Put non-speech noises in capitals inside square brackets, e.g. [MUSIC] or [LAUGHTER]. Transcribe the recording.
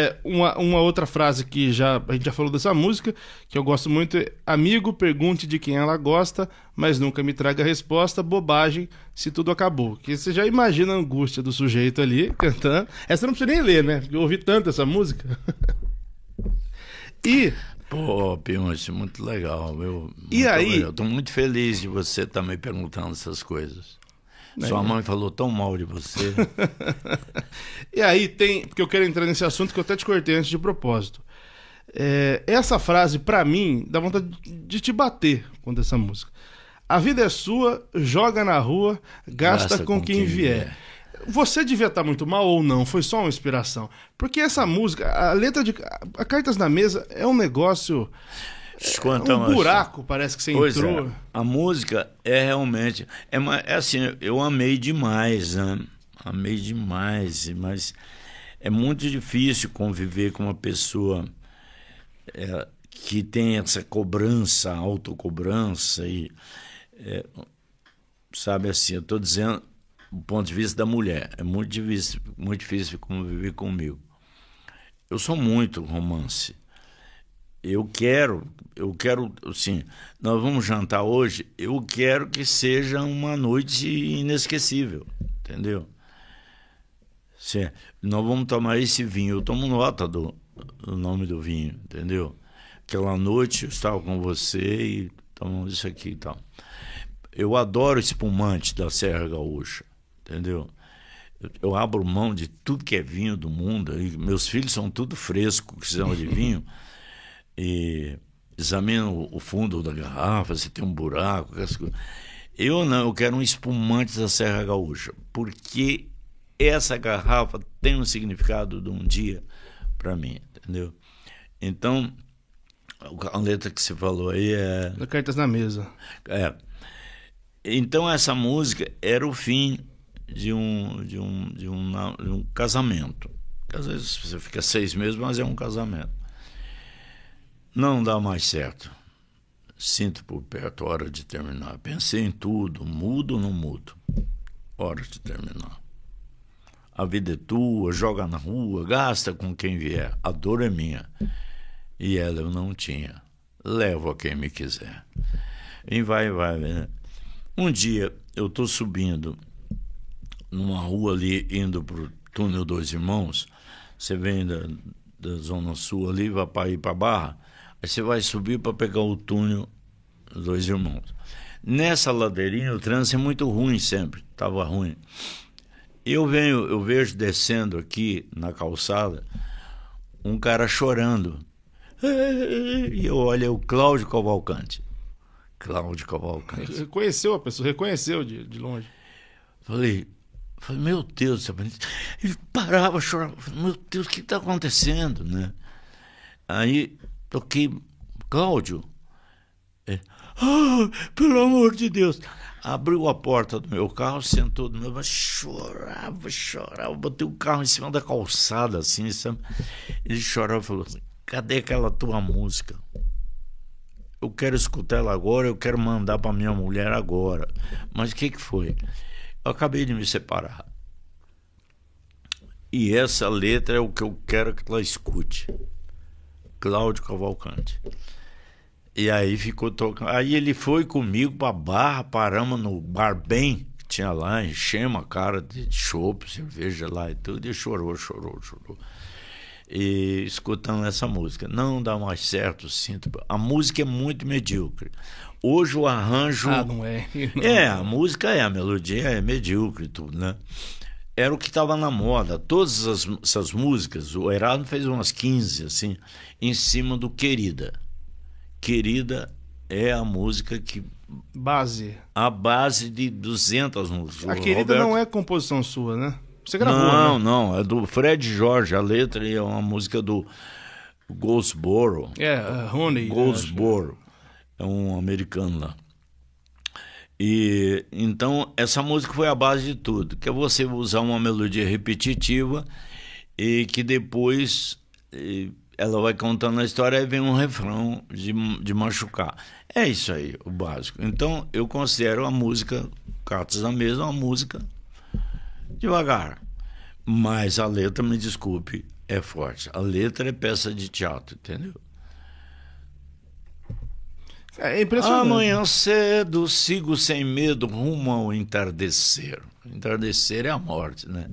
É, uma, uma outra frase que já a gente já falou dessa música, que eu gosto muito, é, amigo, pergunte de quem ela gosta, mas nunca me traga resposta, bobagem, se tudo acabou. Que você já imagina a angústia do sujeito ali [LAUGHS] cantando. Essa não precisa nem ler, né? Eu ouvi tanto essa música. [LAUGHS] e Pô, piões, muito legal. Eu, e aí? Legal. Eu tô muito feliz de você estar me perguntando essas coisas. Né? Sua mãe falou tão mal de você. [LAUGHS] e aí tem. Porque eu quero entrar nesse assunto que eu até te cortei antes de propósito. É, essa frase, para mim, dá vontade de te bater contra essa música. A vida é sua, joga na rua, gasta, gasta com, com, quem, quem vier. vier. Você devia estar tá muito mal ou não, foi só uma inspiração. Porque essa música, a letra de. A Cartas na Mesa é um negócio é um buraco, assim. parece que você pois é, entrou. É. A música é realmente. É, é assim, eu amei demais, né? Amei demais, mas é muito difícil conviver com uma pessoa é, que tem essa cobrança, autocobrança e. É, sabe assim, eu estou dizendo do ponto de vista da mulher. É muito difícil, muito difícil conviver comigo. Eu sou muito romance eu quero, eu quero, assim, nós vamos jantar hoje, eu quero que seja uma noite inesquecível, entendeu? Sim. nós vamos tomar esse vinho, eu tomo nota do, do nome do vinho, entendeu? Aquela noite eu estava com você e tomamos isso aqui e tal. Eu adoro espumante da Serra Gaúcha, entendeu? Eu, eu abro mão de tudo que é vinho do mundo. meus filhos são tudo fresco, que são de [LAUGHS] vinho e examina o fundo da garrafa, se tem um buraco, essas coisas. Eu não, eu quero um espumante da Serra Gaúcha, porque essa garrafa tem um significado de um dia para mim, entendeu? Então, a letra que você falou aí é. Cartas na mesa. É. Então, essa música era o fim de um, de um, de um, de um casamento. Às vezes você fica seis meses, mas é um casamento. Não dá mais certo. Sinto por perto, hora de terminar. Pensei em tudo, mudo ou não mudo? Hora de terminar. A vida é tua, joga na rua, gasta com quem vier. A dor é minha. E ela eu não tinha. Levo a quem me quiser. E vai, vai, né? Um dia eu estou subindo numa rua ali, indo para o túnel Dois Irmãos. Você vem da, da Zona Sul ali, vai para ir para Barra Aí você vai subir para pegar o túnel Dois Irmãos. Nessa ladeirinha o trânsito é muito ruim sempre, estava ruim. Eu venho, eu vejo descendo aqui na calçada um cara chorando. E eu olho é o Cláudio Cavalcante. Cláudio Cavalcante. [LAUGHS] Reconheceu a pessoa, reconheceu de, de longe. Falei, falei, meu Deus você Ele parava, chorava. Falei, meu Deus, o que está acontecendo, né? Aí toquei Cláudio. É, ah, pelo amor de Deus! Abriu a porta do meu carro, sentou do meu carro, chorava, chorava. Botei o carro em cima da calçada, assim, sabe? Ele chorava e falou assim: cadê aquela tua música? Eu quero escutar ela agora, eu quero mandar para minha mulher agora. Mas o que, que foi? Eu acabei de me separar. E essa letra é o que eu quero que ela escute. Cláudio Cavalcante. E aí ficou tocando. Aí ele foi comigo pra barra, paramos no bar bem que tinha lá, enchemos a cara de chopp, cerveja lá e tudo, e chorou, chorou, chorou. E escutando essa música. Não dá mais certo, sinto. A música é muito medíocre. Hoje o arranjo. Ah, não é. [LAUGHS] É, a música é, a melodia é medíocre, tudo, né? era o que estava na moda. Todas as, essas músicas, o Erasmo fez umas 15, assim, em cima do Querida. Querida é a música que. Base. A base de 200 músicas. A Querida Roberto... não é composição sua, né? Você gravou, Não, né? não. É do Fred Jorge. A letra é uma música do Goldsboro. É, uh, é, Honey. Né? Goldsboro. É um americano lá. E então essa música foi a base de tudo, que é você usar uma melodia repetitiva e que depois e ela vai contando a história e vem um refrão de, de machucar. É isso aí, o básico. Então eu considero a música Cartas da Mesa uma música devagar. Mas a letra, me desculpe, é forte. A letra é peça de teatro, entendeu? É impressionante. Amanhã cedo sigo sem medo rumo ao entardecer. Entardecer é a morte, né?